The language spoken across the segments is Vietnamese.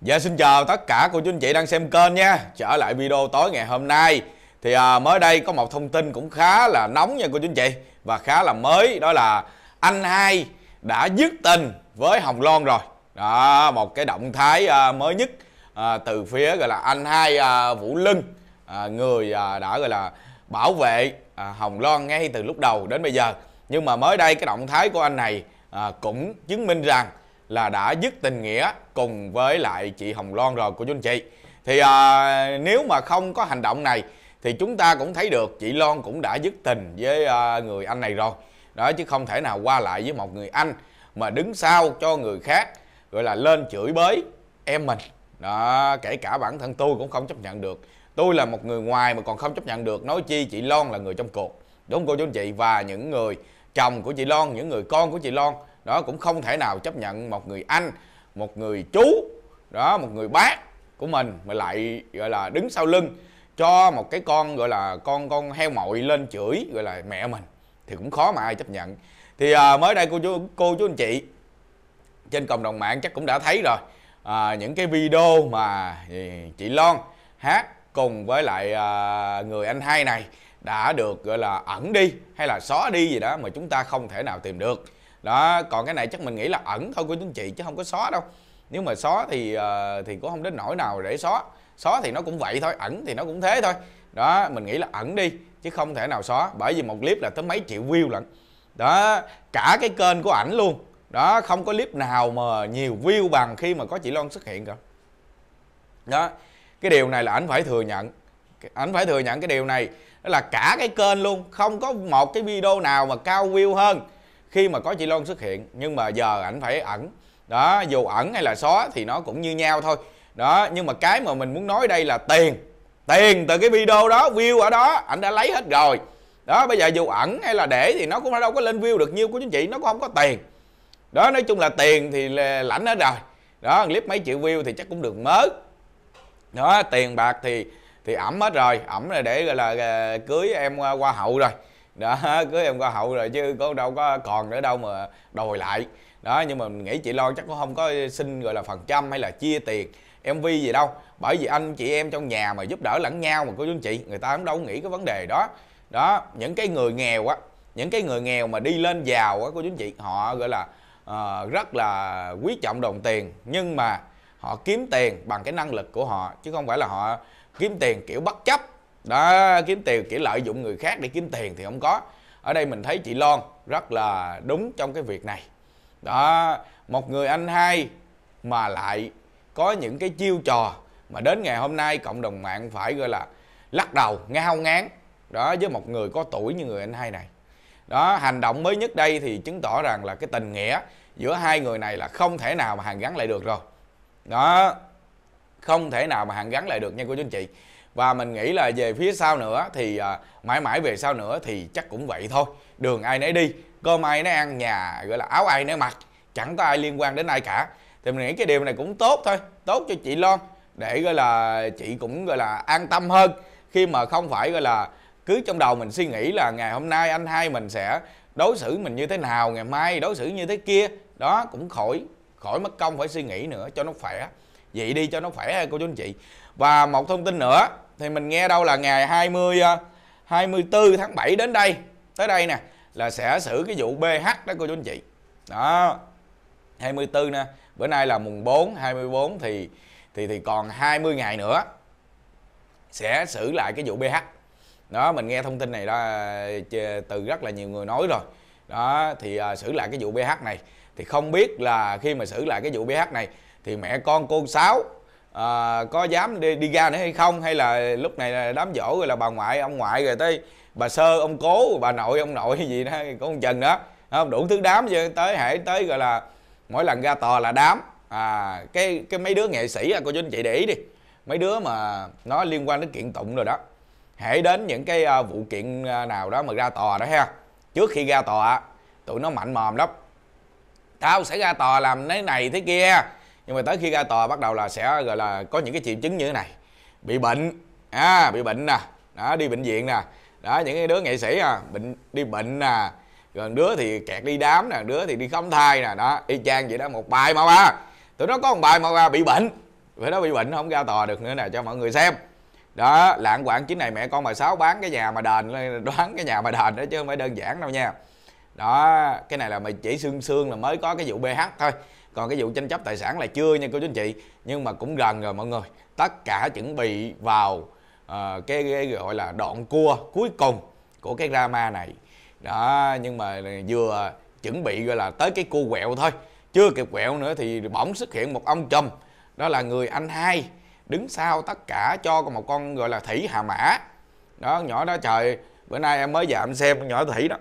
Dạ xin chào tất cả cô chú anh chị đang xem kênh nha Trở lại video tối ngày hôm nay Thì à, mới đây có một thông tin cũng khá là nóng nha cô chú anh chị Và khá là mới đó là anh hai đã dứt tình với Hồng Loan rồi đó, Một cái động thái à, mới nhất à, từ phía gọi là anh hai à, Vũ Lưng à, Người à, đã gọi là bảo vệ à, Hồng Loan ngay từ lúc đầu đến bây giờ Nhưng mà mới đây cái động thái của anh này à, cũng chứng minh rằng là đã dứt tình nghĩa cùng với lại chị Hồng Loan rồi của anh chị thì à, nếu mà không có hành động này thì chúng ta cũng thấy được chị Loan cũng đã dứt tình với à, người anh này rồi đó chứ không thể nào qua lại với một người anh mà đứng sau cho người khác gọi là lên chửi bới em mình đó kể cả bản thân tôi cũng không chấp nhận được tôi là một người ngoài mà còn không chấp nhận được nói chi chị Loan là người trong cuộc đúng không cô chú anh chị và những người chồng của chị Loan những người con của chị Loan đó cũng không thể nào chấp nhận một người anh một người chú đó một người bác của mình mà lại gọi là đứng sau lưng cho một cái con gọi là con con heo mội lên chửi gọi là mẹ mình thì cũng khó mà ai chấp nhận thì à, mới đây cô chú cô chú anh chị trên cộng đồng mạng chắc cũng đã thấy rồi à, những cái video mà ừ, chị Lon hát cùng với lại à, người anh hai này đã được gọi là ẩn đi hay là xóa đi gì đó mà chúng ta không thể nào tìm được đó còn cái này chắc mình nghĩ là ẩn thôi của chúng chị chứ không có xóa đâu nếu mà xóa thì uh, thì cũng không đến nỗi nào để xóa xóa thì nó cũng vậy thôi ẩn thì nó cũng thế thôi đó mình nghĩ là ẩn đi chứ không thể nào xóa bởi vì một clip là tới mấy triệu view lận đó cả cái kênh của ảnh luôn đó không có clip nào mà nhiều view bằng khi mà có chị Loan xuất hiện cả đó cái điều này là ảnh phải thừa nhận ảnh phải thừa nhận cái điều này đó là cả cái kênh luôn không có một cái video nào mà cao view hơn khi mà có chị Loan xuất hiện nhưng mà giờ ảnh phải ẩn đó dù ẩn hay là xóa thì nó cũng như nhau thôi đó nhưng mà cái mà mình muốn nói đây là tiền tiền từ cái video đó view ở đó ảnh đã lấy hết rồi đó bây giờ dù ẩn hay là để thì nó cũng đâu có lên view được nhiêu của chính chị nó cũng không có tiền đó nói chung là tiền thì lãnh hết rồi đó clip mấy triệu view thì chắc cũng được mớ đó tiền bạc thì thì ẩm hết rồi ẩm là để gọi là à, cưới em qua hậu rồi đó cưới em qua hậu rồi chứ có đâu có còn nữa đâu mà đòi lại đó nhưng mà nghĩ chị lo chắc cũng không có xin gọi là phần trăm hay là chia tiền mv gì đâu bởi vì anh chị em trong nhà mà giúp đỡ lẫn nhau mà cô chú anh chị người ta cũng đâu nghĩ cái vấn đề đó đó những cái người nghèo á những cái người nghèo mà đi lên giàu á cô chú anh chị họ gọi là uh, rất là quý trọng đồng tiền nhưng mà họ kiếm tiền bằng cái năng lực của họ chứ không phải là họ kiếm tiền kiểu bất chấp đó kiếm tiền chỉ lợi dụng người khác để kiếm tiền thì không có ở đây mình thấy chị loan rất là đúng trong cái việc này đó một người anh hai mà lại có những cái chiêu trò mà đến ngày hôm nay cộng đồng mạng phải gọi là lắc đầu ngao ngán đó với một người có tuổi như người anh hai này đó hành động mới nhất đây thì chứng tỏ rằng là cái tình nghĩa giữa hai người này là không thể nào mà hàn gắn lại được rồi đó không thể nào mà hàn gắn lại được nha cô chú anh chị và mình nghĩ là về phía sau nữa thì à, mãi mãi về sau nữa thì chắc cũng vậy thôi đường ai nấy đi cơm ai nấy ăn nhà gọi là áo ai nấy mặc chẳng có ai liên quan đến ai cả thì mình nghĩ cái điều này cũng tốt thôi tốt cho chị Lon để gọi là chị cũng gọi là an tâm hơn khi mà không phải gọi là cứ trong đầu mình suy nghĩ là ngày hôm nay anh hai mình sẽ đối xử mình như thế nào ngày mai đối xử như thế kia đó cũng khỏi khỏi mất công phải suy nghĩ nữa cho nó khỏe vậy đi cho nó khỏe cô chú anh chị và một thông tin nữa thì mình nghe đâu là ngày 20 24 à, tháng 7 đến đây tới đây nè là sẽ xử cái vụ BH đó cô chú anh chị đó 24 nè bữa nay là mùng 4 24 thì thì thì còn 20 ngày nữa sẽ xử lại cái vụ BH đó mình nghe thông tin này đó từ rất là nhiều người nói rồi đó thì à, xử lại cái vụ BH này thì không biết là khi mà xử lại cái vụ BH này thì mẹ con cô sáu à, có dám đi, đi ra nữa hay không hay là lúc này là đám dỗ rồi là bà ngoại ông ngoại rồi tới bà sơ ông cố bà nội ông nội gì đó có ông trần đó không đủ thứ đám chứ tới hãy tới gọi là mỗi lần ra tòa là đám à cái cái mấy đứa nghệ sĩ à cô chú anh chị để ý đi mấy đứa mà nó liên quan đến kiện tụng rồi đó hãy đến những cái uh, vụ kiện ờ, nào đó mà ra tòa đó ha trước khi ra tòa tụi nó mạnh mòm lắm tao sẽ ra tòa làm thế này thế kia nhưng mà tới khi ra tòa bắt đầu là sẽ gọi là có những cái triệu chứng như thế này bị bệnh à bị bệnh nè đó đi bệnh viện nè đó những cái đứa nghệ sĩ à bệnh đi bệnh nè gần đứa thì kẹt đi đám nè đứa thì đi khám thai nè đó y chang vậy đó một bài mà ba tụi nó có một bài mà ba bị bệnh phải đó bị bệnh không ra tòa được nữa nè cho mọi người xem đó lạng quảng chính này mẹ con bà sáu bán cái nhà mà đền đoán cái nhà mà đền đó chứ không phải đơn giản đâu nha đó cái này là mày chỉ xương xương là mới có cái vụ bh thôi còn cái vụ tranh chấp tài sản là chưa nha cô chú anh chị nhưng mà cũng gần rồi mọi người tất cả chuẩn bị vào uh, cái, cái gọi là đoạn cua cuối cùng của cái drama này đó nhưng mà vừa chuẩn bị gọi là tới cái cua quẹo thôi chưa kịp quẹo nữa thì bỗng xuất hiện một ông chùm đó là người anh hai đứng sau tất cả cho một con gọi là thủy hà mã đó nhỏ đó trời bữa nay em mới vào em xem con nhỏ thủy đó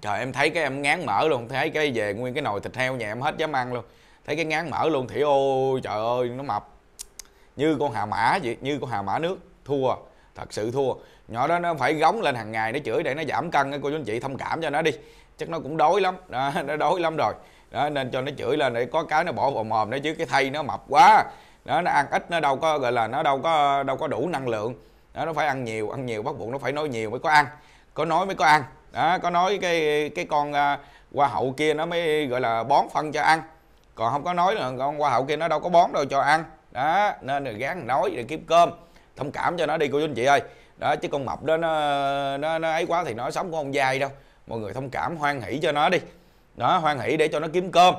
trời em thấy cái em ngán mỡ luôn thấy cái về nguyên cái nồi thịt heo nhà em hết dám ăn luôn thấy cái ngán mỡ luôn thì ôi trời ơi nó mập như con hà mã vậy như con hà mã nước thua thật sự thua nhỏ đó nó phải gống lên hàng ngày để chửi để nó giảm cân cô chú anh chị thông cảm cho nó đi chắc nó cũng đói lắm đó, nó đói lắm rồi đó nên cho nó chửi lên để có cái nó bỏ vào mồm nó chứ cái thay nó mập quá đó nó ăn ít nó đâu có gọi là nó đâu có đâu có đủ năng lượng đó, nó phải ăn nhiều ăn nhiều bắt buộc nó phải nói nhiều mới có ăn có nói mới có ăn đó có nói cái cái con à, hoa hậu kia nó mới gọi là bón phân cho ăn còn không có nói là con hoa hậu kia nó đâu có bón đâu cho ăn đó nên là gán nói để kiếm cơm thông cảm cho nó đi cô chú anh chị ơi đó chứ con mập đó nó nó, nó ấy quá thì nó sống cũng không dài đâu mọi người thông cảm hoan hỷ cho nó đi đó hoan hỷ để cho nó kiếm cơm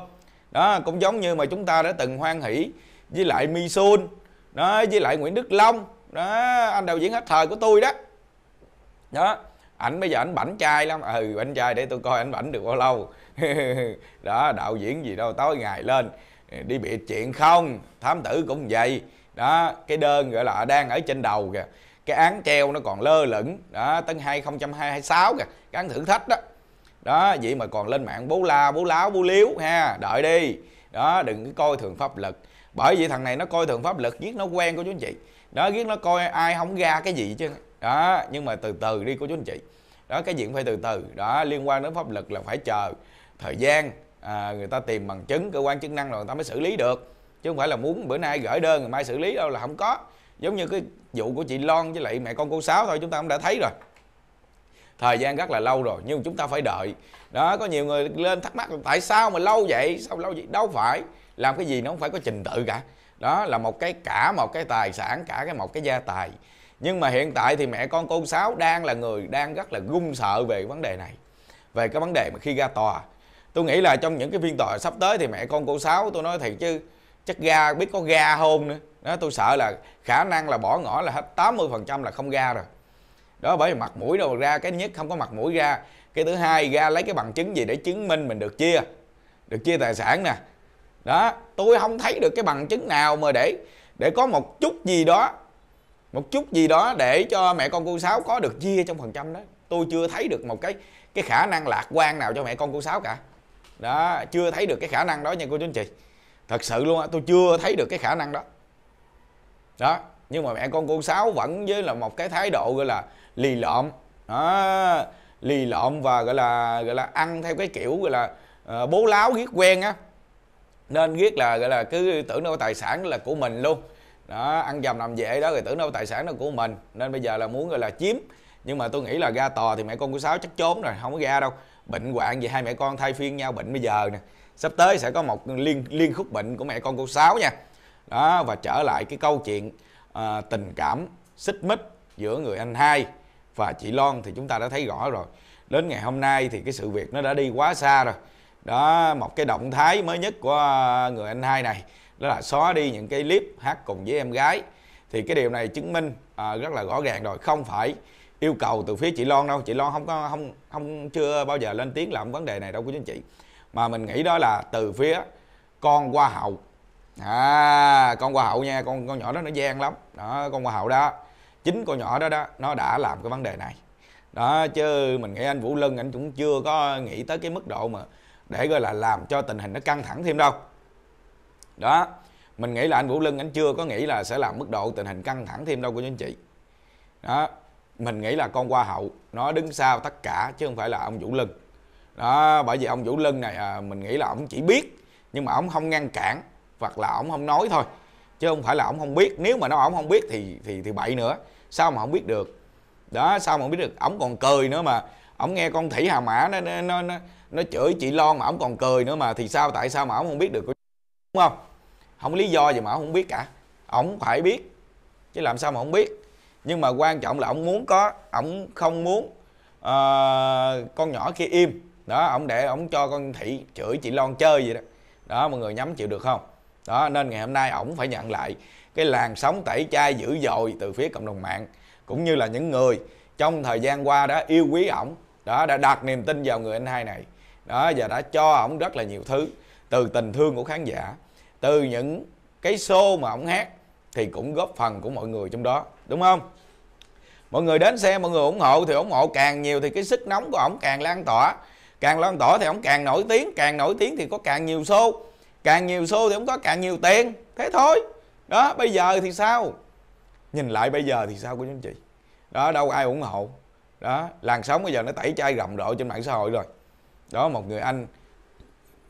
đó cũng giống như mà chúng ta đã từng hoan hỷ với lại mi sun đó với lại nguyễn đức long đó anh đạo diễn hết thời của tôi đó đó ảnh bây giờ ảnh bảnh trai lắm ừ bảnh trai để tôi coi ảnh bảnh được bao lâu đó đạo diễn gì đâu tối ngày lên đi bịa chuyện không thám tử cũng vậy đó cái đơn gọi là đang ở trên đầu kìa cái án treo nó còn lơ lửng đó tới 2026 kìa cái án thử thách đó đó vậy mà còn lên mạng bố la bố láo bố liếu ha đợi đi đó đừng có coi thường pháp luật bởi vì thằng này nó coi thường pháp luật giết nó quen của chú anh chị đó giết nó coi ai không ra cái gì chứ đó nhưng mà từ từ đi cô chú anh chị đó cái diện phải từ từ đó liên quan đến pháp luật là phải chờ thời gian à, người ta tìm bằng chứng cơ quan chức năng rồi người ta mới xử lý được chứ không phải là muốn bữa nay gửi đơn ngày mai xử lý đâu là không có giống như cái vụ của chị loan với lại mẹ con cô Sáu thôi chúng ta cũng đã thấy rồi thời gian rất là lâu rồi nhưng chúng ta phải đợi đó có nhiều người lên thắc mắc tại sao mà lâu vậy sao lâu vậy đâu phải làm cái gì nó không phải có trình tự cả đó là một cái cả một cái tài sản cả cái một cái gia tài nhưng mà hiện tại thì mẹ con cô sáu đang là người đang rất là run sợ về vấn đề này về cái vấn đề mà khi ra tòa tôi nghĩ là trong những cái phiên tòa sắp tới thì mẹ con cô sáu tôi nói thiệt chứ chắc ga biết có ga hôn nữa đó tôi sợ là khả năng là bỏ ngỏ là hết 80% là không ra rồi đó bởi vì mặt mũi đâu ra cái nhất không có mặt mũi ra cái thứ hai ra lấy cái bằng chứng gì để chứng minh mình được chia được chia tài sản nè đó tôi không thấy được cái bằng chứng nào mà để để có một chút gì đó một chút gì đó để cho mẹ con cô sáu có được chia trong phần trăm đó tôi chưa thấy được một cái cái khả năng lạc quan nào cho mẹ con cô sáu cả đó chưa thấy được cái khả năng đó nha cô chú anh chị thật sự luôn á tôi chưa thấy được cái khả năng đó đó nhưng mà mẹ con cô sáu vẫn với là một cái thái độ gọi là lì lợm đó lì lợm và gọi là gọi là ăn theo cái kiểu gọi là uh, bố láo ghét quen á nên ghét là gọi là cứ tưởng đâu tài sản là của mình luôn đó ăn dầm nằm dễ đó rồi tưởng đâu tài sản là của mình nên bây giờ là muốn gọi là chiếm nhưng mà tôi nghĩ là ra tò thì mẹ con của sáu chắc trốn rồi không có ra đâu bệnh hoạn gì hai mẹ con thay phiên nhau bệnh bây giờ nè sắp tới sẽ có một liên liên khúc bệnh của mẹ con cô sáu nha đó và trở lại cái câu chuyện à, tình cảm xích mích giữa người anh hai và chị Loan thì chúng ta đã thấy rõ rồi đến ngày hôm nay thì cái sự việc nó đã đi quá xa rồi đó một cái động thái mới nhất của à, người anh hai này đó là xóa đi những cái clip hát cùng với em gái thì cái điều này chứng minh à, rất là rõ ràng rồi không phải yêu cầu từ phía chị Loan đâu chị Loan không có không không chưa bao giờ lên tiếng làm vấn đề này đâu của chính chị mà mình nghĩ đó là từ phía con hoa hậu à con hoa hậu nha con con nhỏ đó nó gian lắm đó con hoa hậu đó chính con nhỏ đó đó nó đã làm cái vấn đề này đó chứ mình nghĩ anh Vũ Lân anh cũng chưa có nghĩ tới cái mức độ mà để gọi là làm cho tình hình nó căng thẳng thêm đâu đó mình nghĩ là anh vũ lân anh chưa có nghĩ là sẽ làm mức độ tình hình căng thẳng thêm đâu của anh chị đó mình nghĩ là con hoa hậu nó đứng sau tất cả chứ không phải là ông vũ lân đó bởi vì ông vũ lân này à, mình nghĩ là ông chỉ biết nhưng mà ông không ngăn cản hoặc là ông không nói thôi chứ không phải là ông không biết nếu mà nó ông không biết thì thì thì bậy nữa sao mà không biết được đó sao mà không biết được ông còn cười nữa mà ông nghe con thủy hà mã nó nó nó nó chửi chị lon mà ông còn cười nữa mà thì sao tại sao mà ông không biết được đúng không không lý do gì mà ông không biết cả ông phải biết chứ làm sao mà không biết nhưng mà quan trọng là ông muốn có ông không muốn uh, con nhỏ kia im đó ông để ông cho con thị chửi chị lon chơi vậy đó đó mọi người nhắm chịu được không đó nên ngày hôm nay ổng phải nhận lại cái làn sóng tẩy chay dữ dội từ phía cộng đồng mạng cũng như là những người trong thời gian qua đã yêu quý ổng đó đã đặt niềm tin vào người anh hai này đó và đã cho ổng rất là nhiều thứ từ tình thương của khán giả từ những cái show mà ông hát thì cũng góp phần của mọi người trong đó đúng không mọi người đến xem mọi người ủng hộ thì ủng hộ càng nhiều thì cái sức nóng của ổng càng lan tỏa càng lan tỏa thì ổng càng nổi tiếng càng nổi tiếng thì có càng nhiều show càng nhiều show thì ổng có càng nhiều tiền thế thôi đó bây giờ thì sao nhìn lại bây giờ thì sao của anh chị đó đâu ai ủng hộ đó làn sóng bây giờ nó tẩy chay rầm rộ trên mạng xã hội rồi đó một người anh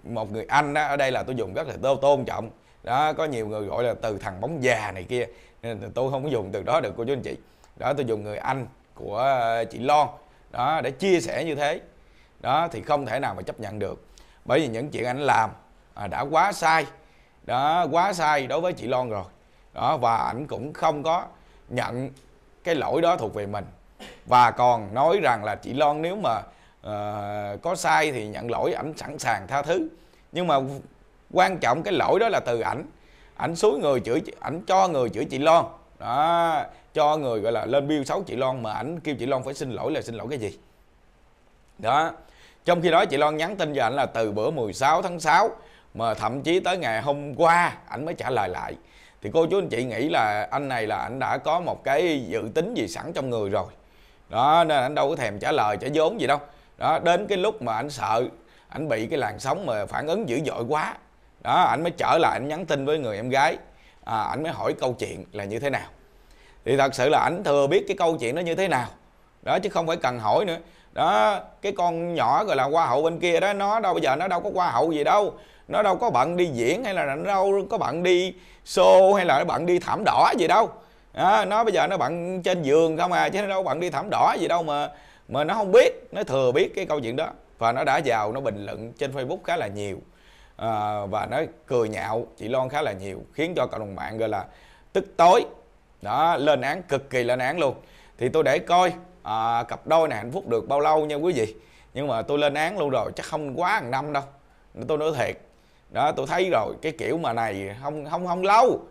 một người anh đó ở đây là tôi dùng rất là tô, tôn trọng đó có nhiều người gọi là từ thằng bóng già này kia nên tôi không có dùng từ đó được cô chú anh chị đó tôi dùng người anh của ờ, chị loan đó để chia sẻ như thế đó thì không thể nào mà chấp nhận được bởi vì những chuyện anh làm à, đã quá sai đó quá sai đối với chị loan rồi đó và ảnh cũng không có nhận cái lỗi đó thuộc về mình và còn nói rằng là chị loan nếu mà Ờ, có sai thì nhận lỗi ảnh sẵn sàng tha thứ nhưng mà quan trọng cái lỗi đó là từ ảnh ảnh suối người chửi ảnh cho người chửi chị Loan đó cho người gọi là lên biêu xấu chị Loan mà ảnh kêu chị Loan phải xin lỗi là xin lỗi cái gì đó trong khi đó chị Loan nhắn tin cho ảnh là từ bữa 16 tháng 6 mà thậm chí tới ngày hôm qua ảnh mới trả lời lại thì cô chú anh chị nghĩ là anh này là ảnh đã có một cái dự tính gì sẵn trong người rồi đó nên anh đâu có thèm trả lời trả vốn gì đâu đó đến cái lúc mà anh sợ anh bị cái làn sóng mà phản ứng dữ dội quá đó anh mới trở lại anh nhắn tin với người em gái à, ảnh mới hỏi câu chuyện là như thế nào thì thật sự là ảnh thừa biết cái câu chuyện nó như thế nào đó chứ không phải cần hỏi nữa đó cái con nhỏ gọi là hoa hậu bên kia đó nó đâu bây giờ nó đâu có hoa hậu gì đâu nó đâu có bận đi diễn hay là nó đâu có bận đi show hay là nó bận đi thảm đỏ gì đâu đó, nó bây giờ nó bận trên giường không à chứ nó đâu bận đi thảm đỏ gì đâu mà mà nó không biết nó thừa biết cái câu chuyện đó và nó đã vào nó bình luận trên facebook khá là nhiều à, và nó cười nhạo chị loan khá là nhiều khiến cho cộng đồng mạng gọi là tức tối đó lên án cực kỳ lên án luôn thì tôi để coi à, cặp đôi này hạnh phúc được bao lâu nha quý vị nhưng mà tôi lên án luôn rồi chắc không quá hàng năm đâu tôi nói thiệt đó tôi thấy rồi cái kiểu mà này không không không lâu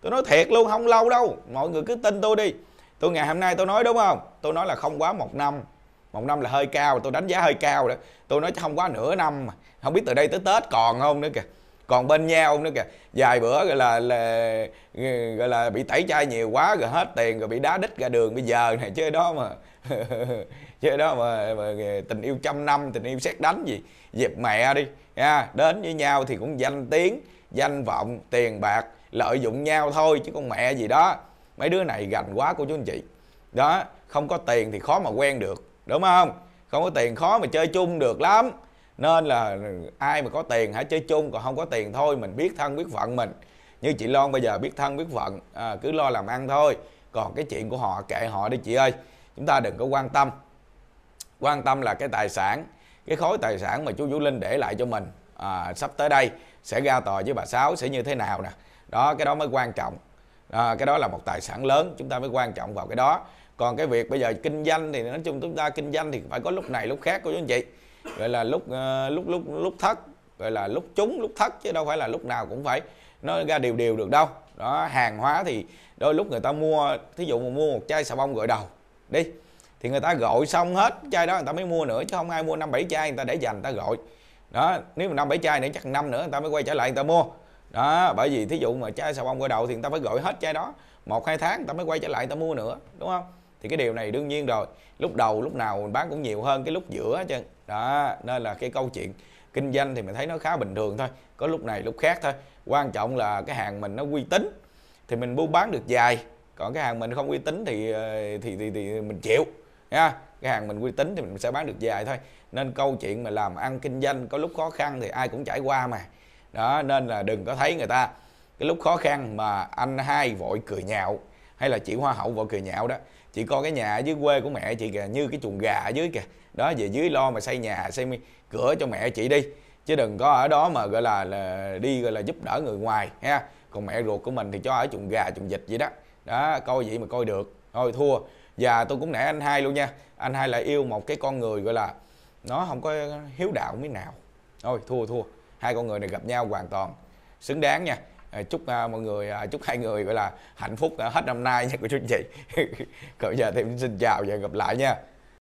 tôi nói thiệt luôn không lâu đâu mọi người cứ tin tôi đi tôi ngày hôm nay tôi nói đúng không tôi nói là không quá một năm một năm là hơi cao tôi đánh giá hơi cao đó tôi nói không quá nửa năm mà không biết từ đây tới tết còn không nữa kìa còn bên nhau nữa kìa vài bữa gọi là, là gọi là bị tẩy chay nhiều quá rồi hết tiền rồi bị đá đít ra đường bây giờ này chơi đó mà chơi đó mà, mà tình yêu trăm năm tình yêu xét đánh gì dịp mẹ đi nha đến với nhau thì cũng danh tiếng danh vọng tiền bạc lợi dụng nhau thôi chứ con mẹ gì đó mấy đứa này gành quá của chú anh chị đó không có tiền thì khó mà quen được đúng không không có tiền khó mà chơi chung được lắm nên là ai mà có tiền hãy chơi chung còn không có tiền thôi mình biết thân biết phận mình như chị Loan bây giờ biết thân biết phận à, cứ lo làm ăn thôi còn cái chuyện của họ kệ họ đi chị ơi chúng ta đừng có quan tâm quan tâm là cái tài sản cái khối tài sản mà chú Vũ Linh để lại cho mình à, sắp tới đây sẽ ra tòa với bà Sáu sẽ như thế nào nè đó cái đó mới quan trọng à, cái đó là một tài sản lớn chúng ta mới quan trọng vào cái đó còn cái việc bây giờ kinh doanh thì nói chung chúng ta kinh doanh thì phải có lúc này lúc khác của chú anh chị gọi là lúc lúc lúc lúc thất gọi là lúc trúng lúc thất chứ đâu phải là lúc nào cũng phải nó ra đều đều được đâu đó hàng hóa thì đôi lúc người ta mua thí dụ mà mua một chai xà bông gội đầu đi thì người ta gội xong hết chai đó người ta mới mua nữa chứ không ai mua năm bảy chai người ta để dành người ta gội đó nếu mà năm bảy chai nữa chắc năm nữa người ta mới quay trở lại người ta mua đó bởi vì thí dụ mà chai xà bông gội đầu thì người ta phải gội hết chai đó một hai tháng người ta mới quay trở lại người ta mua nữa đúng không thì cái điều này đương nhiên rồi lúc đầu lúc nào mình bán cũng nhiều hơn cái lúc giữa chứ đó nên là cái câu chuyện kinh doanh thì mình thấy nó khá bình thường thôi có lúc này lúc khác thôi quan trọng là cái hàng mình nó uy tín thì mình buôn bán được dài còn cái hàng mình không uy tín thì ờ, thì thì, thì mình chịu nha cái hàng mình uy tín thì mình sẽ bán được dài thôi nên câu chuyện mà làm ăn kinh doanh có lúc khó khăn thì ai cũng trải qua mà đó nên là đừng có thấy người ta cái lúc khó khăn mà anh hai vội cười nhạo hay là chị hoa hậu vội cười nhạo đó chị coi cái nhà ở dưới quê của mẹ chị kìa như cái chuồng gà ở dưới kìa đó về dưới lo mà xây nhà xây cửa cho mẹ chị đi chứ đừng có ở đó mà gọi là, là đi gọi là giúp đỡ người ngoài ha còn mẹ ruột của mình thì cho ở chuồng gà chuồng vịt vậy đó đó coi vậy mà coi được thôi thua và tôi cũng nể anh hai luôn nha anh hai lại yêu một cái con người gọi là nó không có hiếu đạo miếng nào thôi thua thua hai con người này gặp nhau hoàn toàn xứng đáng nha Ờ, chúc uh, mọi người uh, chúc hai người gọi là hạnh phúc uh, hết năm nay nha cô chú anh chị còn giờ thì xin chào và gặp lại nha